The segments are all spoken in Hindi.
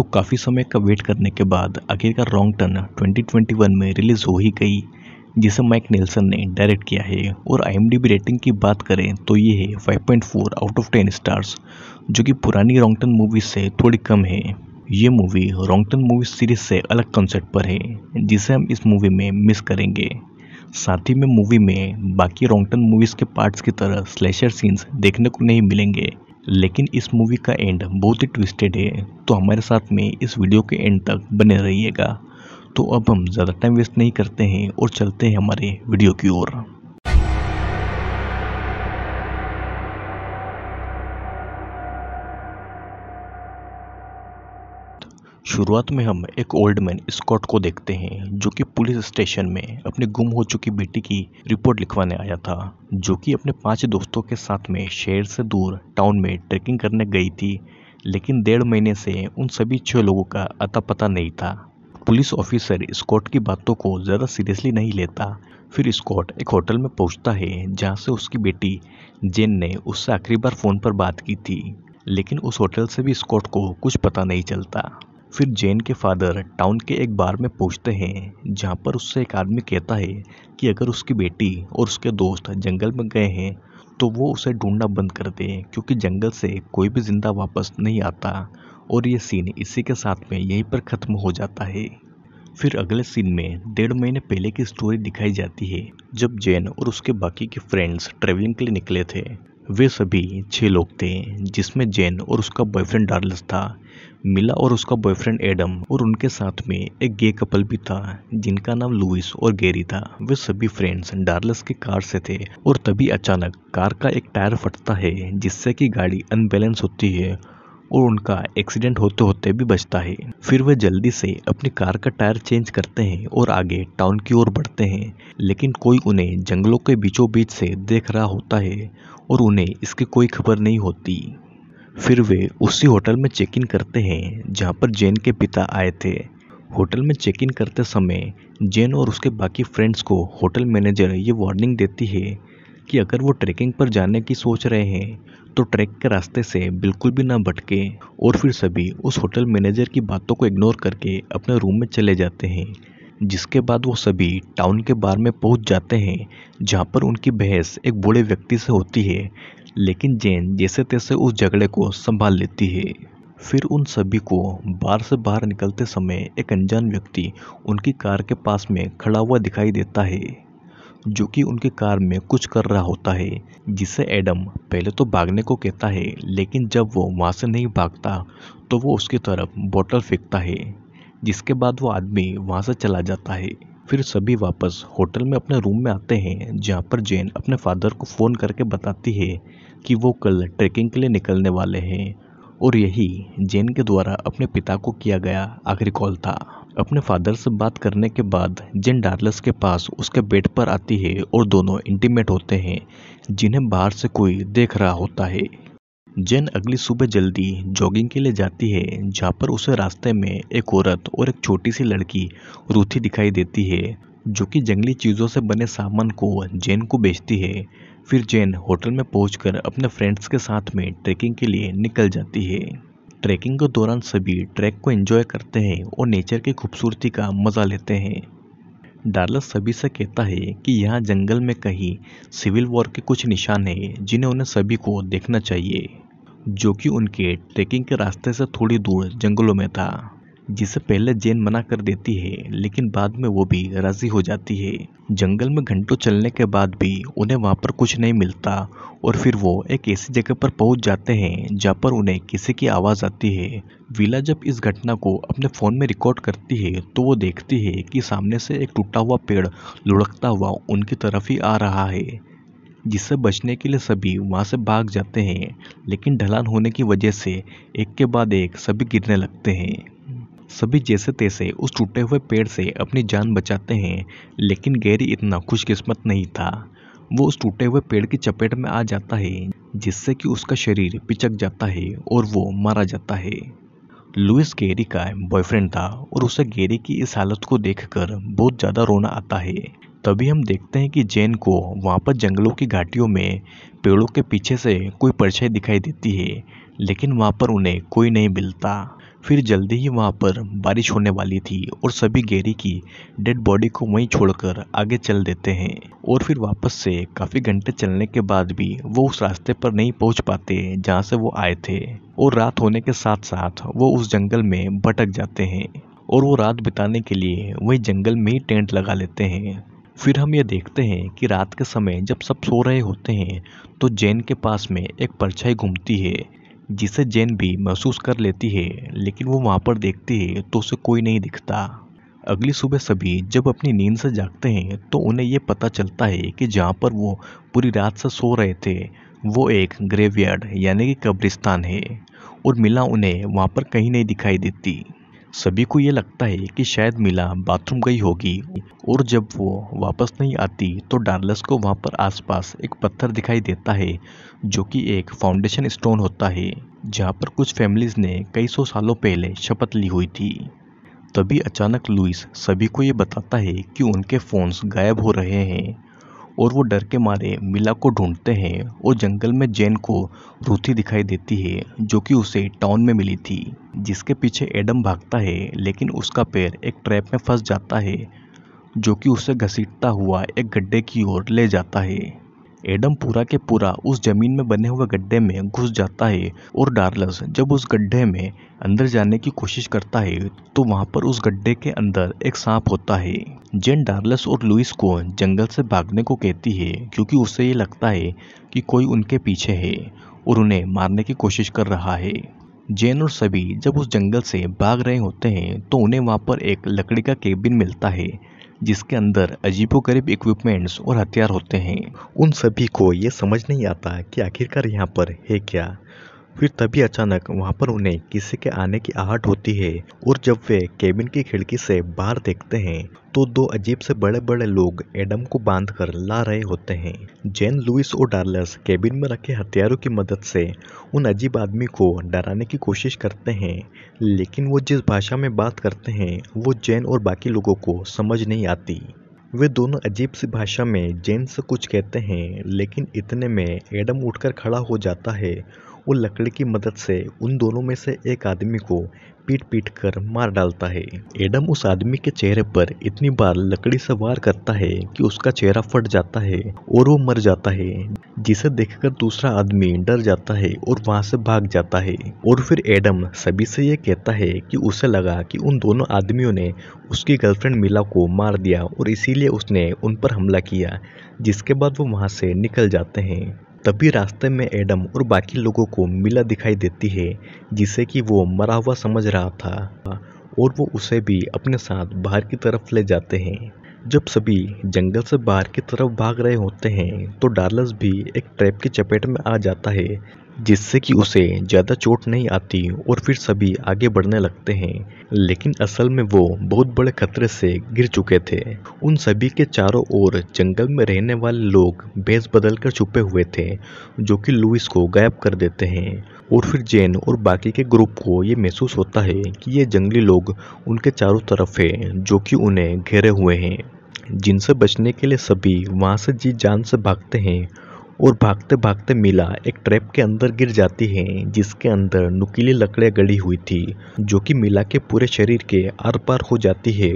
तो काफ़ी समय का वेट करने के बाद आखिरकार रॉन्ग टर्न 2021 में रिलीज़ हो ही गई जिसे माइक नेल्सन ने डायरेक्ट किया है और आई रेटिंग की बात करें तो ये है 5.4 आउट ऑफ 10 स्टार्स जो कि पुरानी टर्न मूवी से थोड़ी कम है ये मूवी टर्न मूवी सीरीज से अलग कॉन्सेप्ट पर है जिसे हम इस मूवी में मिस करेंगे साथ ही में मूवी में बाकी टर्न मूवीज़ के पार्ट्स की तरह स्लैशर सीन्स देखने को नहीं मिलेंगे लेकिन इस मूवी का एंड बहुत ही ट्विस्टेड है तो हमारे साथ में इस वीडियो के एंड तक बने रहिएगा तो अब हम ज़्यादा टाइम वेस्ट नहीं करते हैं और चलते हैं हमारे वीडियो की ओर शुरुआत में हम एक ओल्ड मैन स्कॉट को देखते हैं जो कि पुलिस स्टेशन में अपने गुम हो चुकी बेटी की रिपोर्ट लिखवाने आया था जो कि अपने पांच दोस्तों के साथ में शहर से दूर टाउन में ट्रैकिंग करने गई थी लेकिन डेढ़ महीने से उन सभी छः लोगों का अता पता नहीं था पुलिस ऑफिसर स्कॉट की बातों को ज़्यादा सीरियसली नहीं लेता फिर स्कॉट एक होटल में पहुंचता है जहां से उसकी बेटी जेन ने उससे आखिरी बार फ़ोन पर बात की थी लेकिन उस होटल से भी स्कॉट को कुछ पता नहीं चलता फिर जेन के फादर टाउन के एक बार में पूछते हैं जहाँ पर उससे एक आदमी कहता है कि अगर उसकी बेटी और उसके दोस्त जंगल में गए हैं तो वो उसे ढूंढना बंद कर दे क्योंकि जंगल से कोई भी ज़िंदा वापस नहीं आता और ये सीन इसी के साथ में यहीं पर ख़त्म हो जाता है फिर अगले सीन में डेढ़ महीने पहले की स्टोरी दिखाई जाती है जब जैन और उसके बाकी के फ्रेंड्स ट्रेवलिंग के लिए निकले थे वे सभी छः लोग थे जिसमें जेन और उसका बॉयफ्रेंड डार्लस था मिला और उसका बॉयफ्रेंड एडम और उनके साथ में एक गे कपल भी था जिनका नाम लुइस और गेरी था वे सभी फ्रेंड्स डार्लस की कार से थे और तभी अचानक कार का एक टायर फटता है जिससे कि गाड़ी अनबैलेंस होती है और उनका एक्सीडेंट होते होते भी बचता है फिर वे जल्दी से अपनी कार का टायर चेंज करते हैं और आगे टाउन की ओर बढ़ते हैं लेकिन कोई उन्हें जंगलों के बीचों बीच से देख रहा होता है और उन्हें इसकी कोई खबर नहीं होती फिर वे उसी होटल में चेक इन करते हैं जहाँ पर जैन के पिता आए थे होटल में चेक इन करते समय जैन और उसके बाकी फ्रेंड्स को होटल मैनेजर ये वार्निंग देती है कि अगर वो ट्रैकिंग पर जाने की सोच रहे हैं तो ट्रैक के रास्ते से बिल्कुल भी ना भटके और फिर सभी उस होटल मैनेजर की बातों को इग्नोर करके अपने रूम में चले जाते हैं जिसके बाद वो सभी टाउन के बार में पहुंच जाते हैं जहां पर उनकी बहस एक बूढ़े व्यक्ति से होती है लेकिन जैन जैसे तैसे उस झगड़े को संभाल लेती है फिर उन सभी को बार से बाहर निकलते समय एक अनजान व्यक्ति उनकी कार के पास में खड़ा हुआ दिखाई देता है जो कि उनकी कार में कुछ कर रहा होता है जिसे एडम पहले तो भागने को कहता है लेकिन जब वो वहाँ से नहीं भागता तो वो उसकी तरफ बोतल फेंकता है जिसके बाद वो आदमी वहाँ से चला जाता है फिर सभी वापस होटल में अपने रूम में आते हैं जहाँ पर जैन अपने फादर को फ़ोन करके बताती है कि वो कल ट्रैकिंग के लिए निकलने वाले हैं और यही जैन के द्वारा अपने पिता को किया गया आखिरी कॉल था अपने फादर से बात करने के बाद जैन डार्लस के पास उसके बेड पर आती है और दोनों इंटीमेट होते हैं जिन्हें बाहर से कोई देख रहा होता है जैन अगली सुबह जल्दी जॉगिंग के लिए जाती है जहाँ पर उसे रास्ते में एक औरत और एक छोटी सी लड़की रूथी दिखाई देती है जो कि जंगली चीज़ों से बने सामान को जैन को बेचती है फिर जैन होटल में पहुंचकर अपने फ्रेंड्स के साथ में ट्रैकिंग के लिए निकल जाती है ट्रैकिंग के दौरान सभी ट्रैक को एंजॉय करते हैं और नेचर की खूबसूरती का मज़ा लेते हैं डार्लस सभी से कहता है कि यहाँ जंगल में कहीं सिविल वॉर के कुछ निशान हैं जिन्हें उन्हें सभी को देखना चाहिए जो कि उनके ट्रैकिंग के रास्ते से थोड़ी दूर जंगलों में था जिसे पहले जेन मना कर देती है लेकिन बाद में वो भी राज़ी हो जाती है जंगल में घंटों चलने के बाद भी उन्हें वहाँ पर कुछ नहीं मिलता और फिर वो एक ऐसी जगह पर पहुँच जाते हैं जहाँ पर उन्हें किसी की आवाज़ आती है विला जब इस घटना को अपने फ़ोन में रिकॉर्ड करती है तो वो देखती है कि सामने से एक टूटा हुआ पेड़ लुढ़कता हुआ उनकी तरफ ही आ रहा है जिससे बचने के लिए सभी वहाँ से भाग जाते हैं लेकिन ढलान होने की वजह से एक के बाद एक सभी गिरने लगते हैं सभी जैसे तैसे उस टूटे हुए पेड़ से अपनी जान बचाते हैं लेकिन गैरी इतना खुशकिस्मत नहीं था वो उस टूटे हुए पेड़ की चपेट में आ जाता है जिससे कि उसका शरीर पिचक जाता है और वो मारा जाता है लुइस गैरी का बॉयफ्रेंड था और उसे गेरी की इस हालत को देखकर बहुत ज़्यादा रोना आता है तभी हम देखते हैं कि जैन को वापस जंगलों की घाटियों में पेड़ों के पीछे से कोई परछाई दिखाई देती है लेकिन वहाँ पर उन्हें कोई नहीं मिलता फिर जल्दी ही वहाँ पर बारिश होने वाली थी और सभी गैरी की डेड बॉडी को वहीं छोड़कर आगे चल देते हैं और फिर वापस से काफ़ी घंटे चलने के बाद भी वो उस रास्ते पर नहीं पहुँच पाते जहाँ से वो आए थे और रात होने के साथ साथ वो उस जंगल में भटक जाते हैं और वो रात बिताने के लिए वही जंगल में ही टेंट लगा लेते हैं फिर हम ये देखते हैं कि रात के समय जब सब सो रहे होते हैं तो जैन के पास में एक परछाई घूमती है जिसे जैन भी महसूस कर लेती है लेकिन वो वहाँ पर देखती है तो उसे कोई नहीं दिखता अगली सुबह सभी जब अपनी नींद से जागते हैं तो उन्हें ये पता चलता है कि जहाँ पर वो पूरी रात से सो रहे थे वो एक ग्रेवयार्ड यानी कि कब्रिस्तान है और मिला उन्हें वहाँ पर कहीं नहीं दिखाई देती सभी को ये लगता है कि शायद मिला बाथरूम गई होगी और जब वो वापस नहीं आती तो डार्लस को वहाँ पर आसपास एक पत्थर दिखाई देता है जो कि एक फाउंडेशन स्टोन होता है जहाँ पर कुछ फैमिलीज़ ने कई सौ सालों पहले शपथ ली हुई थी तभी अचानक लुइस सभी को ये बताता है कि उनके फ़ोन्स गायब हो रहे हैं और वो डर के मारे मिला को ढूंढते हैं और जंगल में जैन को रूथी दिखाई देती है जो कि उसे टाउन में मिली थी जिसके पीछे एडम भागता है लेकिन उसका पैर एक ट्रैप में फंस जाता है जो कि उसे घसीटता हुआ एक गड्ढे की ओर ले जाता है एडम पूरा के पूरा उस जमीन में बने हुए गड्ढे में घुस जाता है और डार्लस जब उस गड्ढे में अंदर जाने की कोशिश करता है तो वहाँ पर उस गड्ढे के अंदर एक सांप होता है जेन डार्लस और लुइस को जंगल से भागने को कहती है क्योंकि उसे ये लगता है कि कोई उनके पीछे है और उन्हें मारने की कोशिश कर रहा है जेन और सभी जब उस जंगल से भाग रहे होते हैं तो उन्हें वहाँ पर एक लकड़ी का केबिन मिलता है जिसके अंदर गरीब इक्विपमेंट्स और हथियार होते हैं उन सभी को ये समझ नहीं आता कि आखिरकार यहाँ पर है क्या फिर तभी अचानक वहाँ पर उन्हें किसी के आने की आहट होती है और जब वे केबिन की खिड़की से बाहर देखते हैं तो दो अजीब से बड़े बड़े लोग एडम को बांध कर ला रहे होते हैं जेन लुइस और डार्लस केबिन में रखे हथियारों की मदद से उन अजीब आदमी को डराने की कोशिश करते हैं लेकिन वो जिस भाषा में बात करते हैं वो जैन और बाकी लोगों को समझ नहीं आती वे दोनों अजीब सी भाषा में जेन से कुछ कहते हैं लेकिन इतने में एडम उठकर खड़ा हो जाता है वो लकड़ी की मदद से उन दोनों में से एक आदमी को पीट पीट कर मार डालता है एडम उस आदमी के चेहरे पर इतनी बार लकड़ी से वार करता है कि उसका चेहरा फट जाता है और वो मर जाता है जिसे देखकर दूसरा आदमी डर जाता है और वहां से भाग जाता है और फिर एडम सभी से ये कहता है कि उसे लगा कि उन दोनों आदमियों ने उसकी गर्लफ्रेंड मिला को मार दिया और इसीलिए उसने उन पर हमला किया जिसके बाद वो वहाँ से निकल जाते हैं तभी रास्ते में एडम और बाकी लोगों को मिला दिखाई देती है जिसे कि वो मरा हुआ समझ रहा था और वो उसे भी अपने साथ बाहर की तरफ ले जाते हैं जब सभी जंगल से बाहर की तरफ भाग रहे होते हैं तो डार्लस भी एक ट्रैप की चपेट में आ जाता है जिससे कि उसे ज़्यादा चोट नहीं आती और फिर सभी आगे बढ़ने लगते हैं लेकिन असल में वो बहुत बड़े खतरे से गिर चुके थे उन सभी के चारों ओर जंगल में रहने वाले लोग भेस बदल कर छुपे हुए थे जो कि लुइस को गायब कर देते हैं और फिर जेन और बाकी के ग्रुप को ये महसूस होता है कि ये जंगली लोग उनके चारों तरफ हैं जो कि उन्हें घेरे हुए हैं जिनसे बचने के लिए सभी वहाँ से जी जान से भागते हैं और भागते भागते मीला एक ट्रैप के अंदर गिर जाती है जिसके अंदर नुकीली लकड़ियाँ गड़ी हुई थी जो कि मीला के पूरे शरीर के आर पार हो जाती है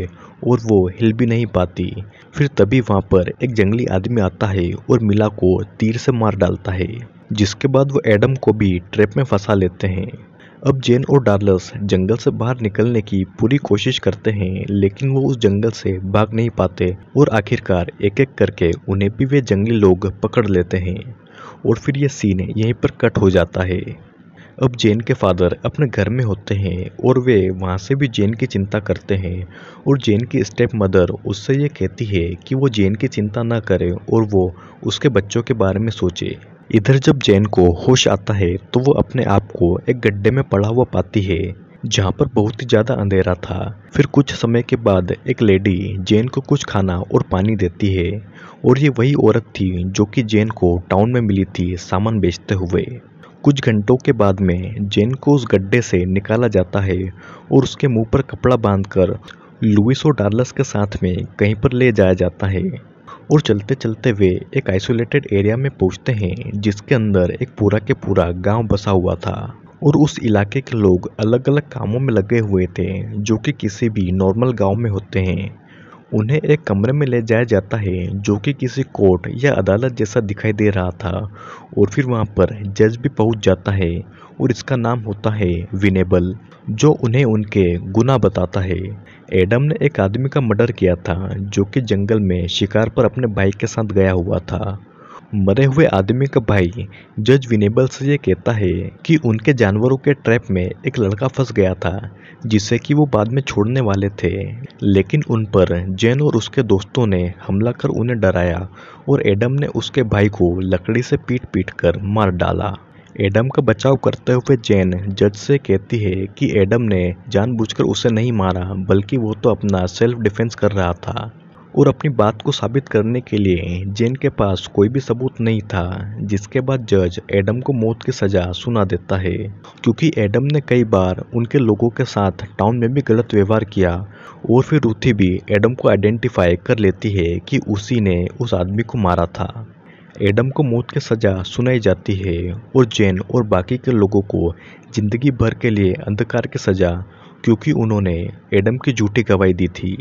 और वो हिल भी नहीं पाती फिर तभी वहाँ पर एक जंगली आदमी आता है और मीला को तीर से मार डालता है जिसके बाद वो एडम को भी ट्रैप में फंसा लेते हैं अब जेन और डार्लस जंगल से बाहर निकलने की पूरी कोशिश करते हैं लेकिन वो उस जंगल से भाग नहीं पाते और आखिरकार एक एक करके उन्हें भी वे जंगली लोग पकड़ लेते हैं और फिर यह सीन यहीं पर कट हो जाता है अब जेन के फादर अपने घर में होते हैं और वे वहाँ से भी जेन की चिंता करते हैं और जेन की स्टेप मदर उससे ये कहती है कि वो जेन की चिंता ना करें और वो उसके बच्चों के बारे में सोचे इधर जब जैन को होश आता है तो वो अपने आप को एक गड्ढे में पड़ा हुआ पाती है जहाँ पर बहुत ही ज़्यादा अंधेरा था फिर कुछ समय के बाद एक लेडी जैन को कुछ खाना और पानी देती है और ये वही औरत थी जो कि जैन को टाउन में मिली थी सामान बेचते हुए कुछ घंटों के बाद में जैन को उस गड्ढे से निकाला जाता है और उसके मुंह पर कपड़ा बांधकर लुइस और डार्लस के साथ में कहीं पर ले जाया जाता है और चलते चलते वे एक आइसोलेटेड एरिया में पहुंचते हैं जिसके अंदर एक पूरा के पूरा गांव बसा हुआ था और उस इलाके के लोग अलग अलग कामों में लगे हुए थे जो कि किसी भी नॉर्मल गांव में होते हैं उन्हें एक कमरे में ले जाया जाता है जो कि किसी कोर्ट या अदालत जैसा दिखाई दे रहा था और फिर वहाँ पर जज भी पहुँच जाता है और इसका नाम होता है विनेबल जो उन्हें उनके गुना बताता है एडम ने एक आदमी का मर्डर किया था जो कि जंगल में शिकार पर अपने भाई के साथ गया हुआ था मरे हुए आदमी का भाई जज विनेबल से ये कहता है कि उनके जानवरों के ट्रैप में एक लड़का फंस गया था जिसे कि वो बाद में छोड़ने वाले थे लेकिन उन पर जैन और उसके दोस्तों ने हमला कर उन्हें डराया और एडम ने उसके भाई को लकड़ी से पीट पीट कर मार डाला एडम का बचाव करते हुए जेन जज से कहती है कि एडम ने जानबूझकर उसे नहीं मारा बल्कि वो तो अपना सेल्फ डिफेंस कर रहा था और अपनी बात को साबित करने के लिए जेन के पास कोई भी सबूत नहीं था जिसके बाद जज एडम को मौत की सज़ा सुना देता है क्योंकि एडम ने कई बार उनके लोगों के साथ टाउन में भी गलत व्यवहार किया और फिर रूथी भी एडम को आइडेंटिफाई कर लेती है कि उसी ने उस आदमी को मारा था एडम को मौत की सज़ा सुनाई जाती है और जैन और बाकी के लोगों को ज़िंदगी भर के लिए अंधकार की सज़ा क्योंकि उन्होंने एडम की झूठी गवाही दी थी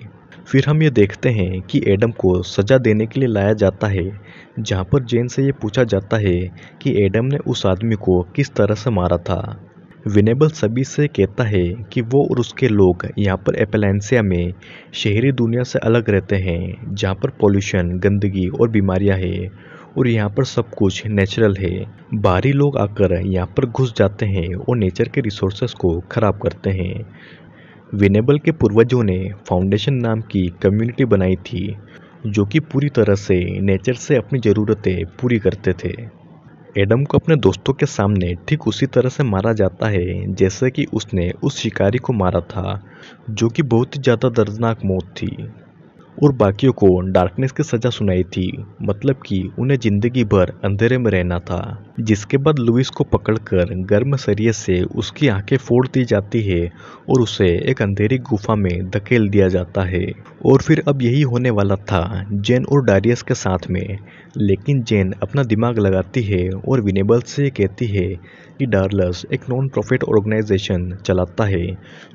फिर हम ये देखते हैं कि एडम को सज़ा देने के लिए लाया जाता है जहाँ पर जैन से ये पूछा जाता है कि एडम ने उस आदमी को किस तरह से मारा था विनेबल सभी से कहता है कि वो और उसके लोग यहाँ पर एपेलेंसिया में शहरी दुनिया से अलग रहते हैं जहाँ पर पोल्यूशन गंदगी और बीमारियाँ हैं और यहाँ पर सब कुछ नेचुरल है बाहरी लोग आकर यहाँ पर घुस जाते हैं और नेचर के रिसोर्सेस को ख़राब करते हैं विनेबल के पूर्वजों ने फाउंडेशन नाम की कम्युनिटी बनाई थी जो कि पूरी तरह से नेचर से अपनी ज़रूरतें पूरी करते थे एडम को अपने दोस्तों के सामने ठीक उसी तरह से मारा जाता है जैसे कि उसने उस शिकारी को मारा था जो कि बहुत ही ज़्यादा दर्दनाक मौत थी और बाकियों को डार्कनेस की सजा सुनाई थी मतलब कि उन्हें जिंदगी भर अंधेरे में रहना था जिसके बाद लुइस को पकड़कर गर्म सरिये से उसकी आंखें फोड़ दी जाती है और उसे एक अंधेरी गुफा में धकेल दिया जाता है और फिर अब यही होने वाला था जेन और डारियस के साथ में लेकिन जेन अपना दिमाग लगाती है और विनेबल से कहती है कि डार्लस एक नॉन प्रॉफिट ऑर्गेनाइजेशन चलाता है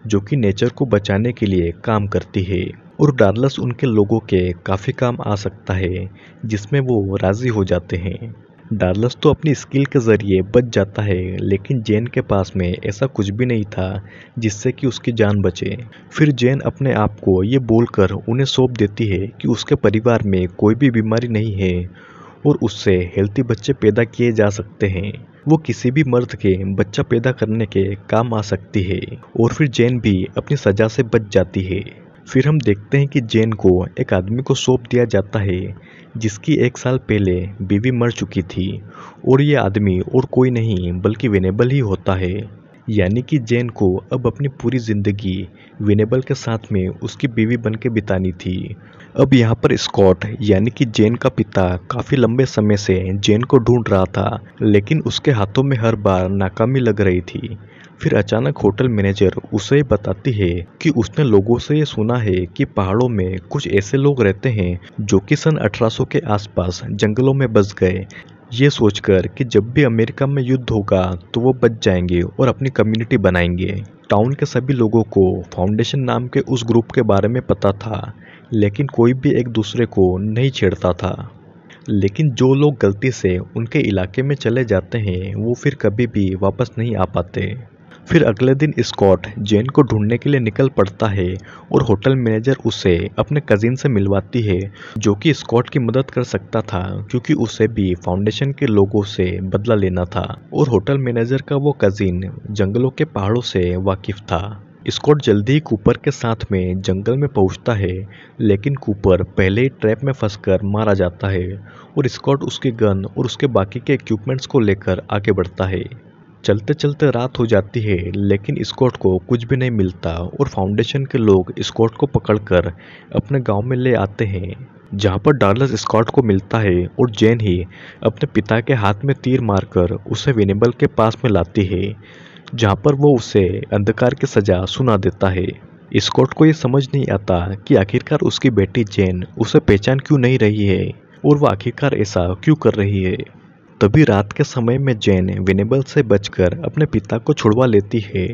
जो कि नेचर को बचाने के लिए काम करती है और डार्लस उनके लोगों के काफ़ी काम आ सकता है जिसमें वो राज़ी हो जाते हैं डार्लस तो अपनी स्किल के ज़रिए बच जाता है लेकिन जेन के पास में ऐसा कुछ भी नहीं था जिससे कि उसकी जान बचे फिर जेन अपने आप को ये बोलकर उन्हें सौंप देती है कि उसके परिवार में कोई भी बीमारी नहीं है और उससे हेल्थी बच्चे पैदा किए जा सकते हैं वो किसी भी मर्द के बच्चा पैदा करने के काम आ सकती है और फिर जैन भी अपनी सजा से बच जाती है फिर हम देखते हैं कि जैन को एक आदमी को सौंप दिया जाता है जिसकी एक साल पहले बीवी मर चुकी थी और ये आदमी और कोई नहीं बल्कि वेनेबल ही होता है यानी कि जैन को अब अपनी पूरी ज़िंदगी विनेबल के साथ में उसकी बीवी बन के बितानी थी अब यहाँ पर स्कॉट यानी कि जेन का पिता काफ़ी लंबे समय से जेन को ढूंढ रहा था लेकिन उसके हाथों में हर बार नाकामी लग रही थी फिर अचानक होटल मैनेजर उसे बताती है कि उसने लोगों से ये सुना है कि पहाड़ों में कुछ ऐसे लोग रहते हैं जो कि सन 1800 के आसपास जंगलों में बस गए ये सोचकर कि जब भी अमेरिका में युद्ध होगा तो वो बच जाएंगे और अपनी कम्युनिटी बनाएंगे टाउन के सभी लोगों को फाउंडेशन नाम के उस ग्रुप के बारे में पता था लेकिन कोई भी एक दूसरे को नहीं छेड़ता था लेकिन जो लोग गलती से उनके इलाके में चले जाते हैं वो फिर कभी भी वापस नहीं आ पाते फिर अगले दिन स्कॉट जेन को ढूंढने के लिए निकल पड़ता है और होटल मैनेजर उसे अपने कज़िन से मिलवाती है जो कि स्कॉट की मदद कर सकता था क्योंकि उसे भी फाउंडेशन के लोगों से बदला लेना था और होटल मैनेजर का वो कज़िन जंगलों के पहाड़ों से वाकिफ था स्कॉट जल्दी ही कूपर के साथ में जंगल में पहुंचता है लेकिन कूपर पहले ही ट्रैप में फंसकर मारा जाता है और स्कॉट उसके गन और उसके बाकी के इक्विपमेंट्स को लेकर आगे बढ़ता है चलते चलते रात हो जाती है लेकिन स्कॉट को कुछ भी नहीं मिलता और फाउंडेशन के लोग स्कॉट को पकड़कर अपने गांव में ले आते हैं जहां पर डार्लस स्कॉट को मिलता है और जेन ही अपने पिता के हाथ में तीर मारकर उसे विनेबल के पास में लाती है जहाँ पर वो उसे अंधकार की सजा सुना देता है स्कॉट को ये समझ नहीं आता कि आखिरकार उसकी बेटी जेन उसे पहचान क्यों नहीं रही है और वह आखिरकार ऐसा क्यों कर रही है तभी रात के समय में जेन विनेबल से बचकर अपने पिता को छुड़वा लेती है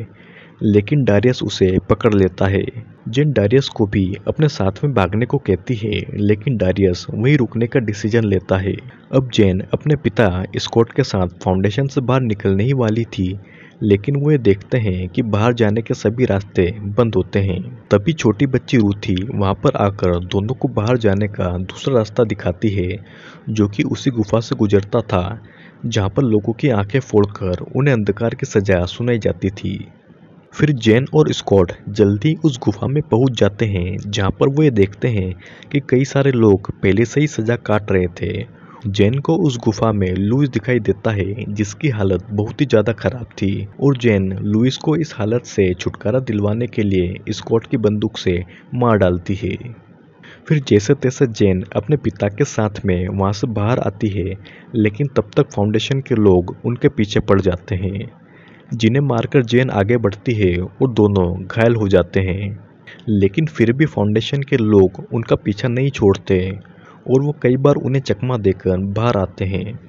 लेकिन डारियस उसे पकड़ लेता है जेन डारियस को भी अपने साथ में भागने को कहती है लेकिन डारियस वहीं रुकने का डिसीजन लेता है अब जेन अपने पिता स्कॉट के साथ फाउंडेशन से बाहर निकलने ही वाली थी लेकिन वे देखते हैं कि बाहर जाने के सभी रास्ते बंद होते हैं तभी छोटी बच्ची रूथी वहाँ पर आकर दोनों को बाहर जाने का दूसरा रास्ता दिखाती है जो कि उसी गुफा से गुजरता था जहाँ पर लोगों की आंखें फोड़कर उन्हें अंधकार की सजा सुनाई जाती थी फिर जैन और स्कॉट जल्दी उस गुफा में पहुँच जाते हैं जहाँ पर वे देखते हैं कि कई सारे लोग पहले से ही सजा काट रहे थे जैन को उस गुफा में लुइस दिखाई देता है जिसकी हालत बहुत ही ज्यादा खराब थी और जैन लुइस को इस हालत से छुटकारा दिलवाने के लिए स्कॉट की बंदूक से मार डालती है फिर जैसे तैसे जैन अपने पिता के साथ में वहाँ से बाहर आती है लेकिन तब तक फाउंडेशन के लोग उनके पीछे पड़ जाते हैं जिन्हें मारकर जैन आगे बढ़ती है और दोनों घायल हो जाते हैं लेकिन फिर भी फाउंडेशन के लोग उनका पीछा नहीं छोड़ते और वो कई बार उन्हें चकमा देकर बाहर आते हैं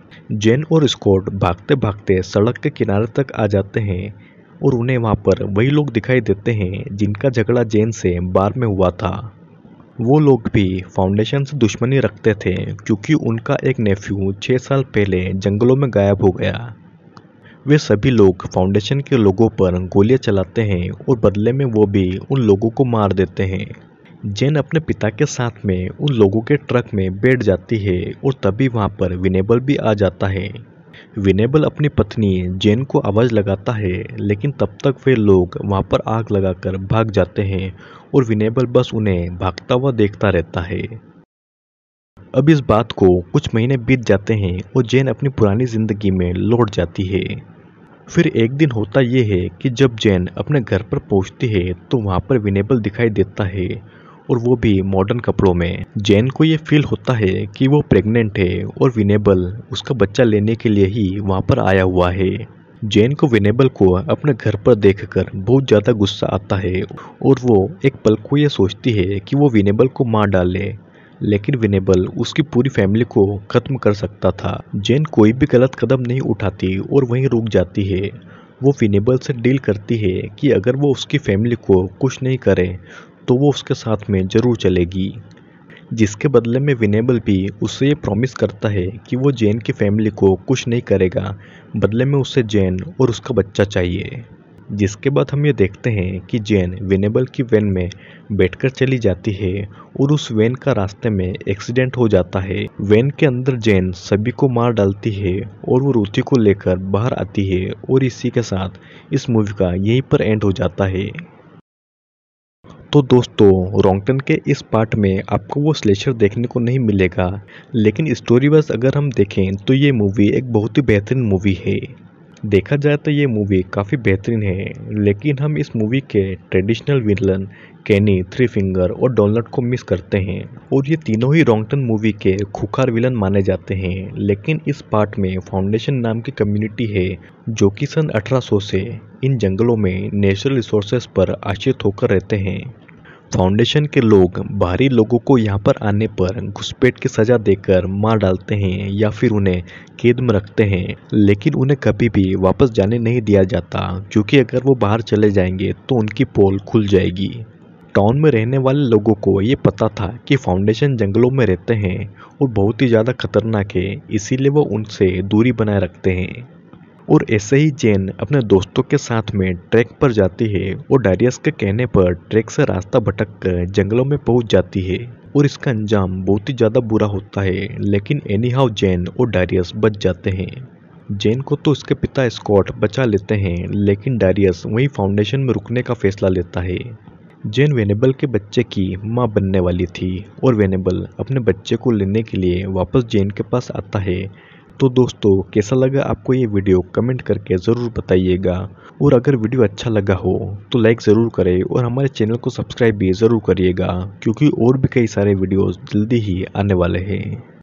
जैन और स्कॉट भागते भागते सड़क के किनारे तक आ जाते हैं और उन्हें वहाँ पर वही लोग दिखाई देते हैं जिनका झगड़ा जैन से बार में हुआ था वो लोग भी फाउंडेशन से दुश्मनी रखते थे क्योंकि उनका एक नेफ्यू छः साल पहले जंगलों में गायब हो गया वे सभी लोग फाउंडेशन के लोगों पर गोलियां चलाते हैं और बदले में वो भी उन लोगों को मार देते हैं जैन अपने पिता के साथ में उन लोगों के ट्रक में बैठ जाती है और तभी वहाँ पर विनेबल भी आ जाता है विनेबल अपनी पत्नी जैन को आवाज़ लगाता है लेकिन तब तक वे लोग वहाँ पर आग लगाकर भाग जाते हैं और विनेबल बस उन्हें भागता हुआ देखता रहता है अब इस बात को कुछ महीने बीत जाते हैं और जैन अपनी पुरानी ज़िंदगी में लौट जाती है फिर एक दिन होता यह है कि जब जैन अपने घर पर पहुंचती है तो वहाँ पर विनेबल दिखाई देता है और वो भी मॉडर्न कपड़ों में जैन को ये फील होता है कि वो प्रेग्नेंट है और विनेबल उसका बच्चा लेने के लिए ही वहाँ पर आया हुआ है जैन को विनेबल को अपने घर पर देखकर बहुत ज़्यादा गुस्सा आता है और वो एक पल को ये सोचती है कि वो विनेबल को मार डाले लेकिन विनेबल उसकी पूरी फैमिली को ख़त्म कर सकता था जैन कोई भी गलत कदम नहीं उठाती और वहीं रुक जाती है वो विनेबल से डील करती है कि अगर वो उसकी फैमिली को कुछ नहीं करे तो वो उसके साथ में ज़रूर चलेगी जिसके बदले में विनेबल भी उससे ये प्रॉमिस करता है कि वो जैन की फैमिली को कुछ नहीं करेगा बदले में उसे जैन और उसका बच्चा चाहिए जिसके बाद हम ये देखते हैं कि जैन विनेबल की वैन में बैठकर चली जाती है और उस वैन का रास्ते में एक्सीडेंट हो जाता है वैन के अंदर जैन सभी को मार डालती है और वो रुचि को लेकर बाहर आती है और इसी के साथ इस मूवी का यहीं पर एंड हो जाता है तो दोस्तों रोंगटन के इस पार्ट में आपको वो स्लेशर देखने को नहीं मिलेगा लेकिन स्टोरी वाइज अगर हम देखें तो ये मूवी एक बहुत ही बेहतरीन मूवी है देखा जाए तो ये मूवी काफ़ी बेहतरीन है लेकिन हम इस मूवी के ट्रेडिशनल विलन कैनी थ्री फिंगर और डोनल्ड को मिस करते हैं और ये तीनों ही रोंगटन मूवी के खुखार विलन माने जाते हैं लेकिन इस पार्ट में फाउंडेशन नाम की कम्युनिटी है जो कि सन 1800 से इन जंगलों में नेचुरल रिसोर्सेज पर आश्रित होकर रहते हैं फाउंडेशन के लोग बाहरी लोगों को यहाँ पर आने पर घुसपैठ की सज़ा देकर मार डालते हैं या फिर उन्हें कैद में रखते हैं लेकिन उन्हें कभी भी वापस जाने नहीं दिया जाता क्योंकि अगर वो बाहर चले जाएंगे तो उनकी पोल खुल जाएगी टाउन में रहने वाले लोगों को ये पता था कि फाउंडेशन जंगलों में रहते हैं और बहुत ही ज़्यादा खतरनाक है इसीलिए वो उनसे दूरी बनाए रखते हैं और ऐसे ही जेन अपने दोस्तों के साथ में ट्रैक पर जाती है और डायरियस के कहने पर ट्रैक से रास्ता भटक कर जंगलों में पहुंच जाती है और इसका अंजाम बहुत ही ज़्यादा बुरा होता है लेकिन एनी हाउ जैन और डायरियस बच जाते हैं जेन को तो उसके पिता स्कॉट बचा लेते हैं लेकिन डायरियस वहीं फाउंडेशन में रुकने का फैसला लेता है जेन वेनेबल के बच्चे की मां बनने वाली थी और वेनेबल अपने बच्चे को लेने के लिए वापस जेन के पास आता है तो दोस्तों कैसा लगा आपको ये वीडियो कमेंट करके ज़रूर बताइएगा और अगर वीडियो अच्छा लगा हो तो लाइक ज़रूर करें और हमारे चैनल को सब्सक्राइब भी ज़रूर करिएगा क्योंकि और भी कई सारे वीडियोज़ जल्दी ही आने वाले हैं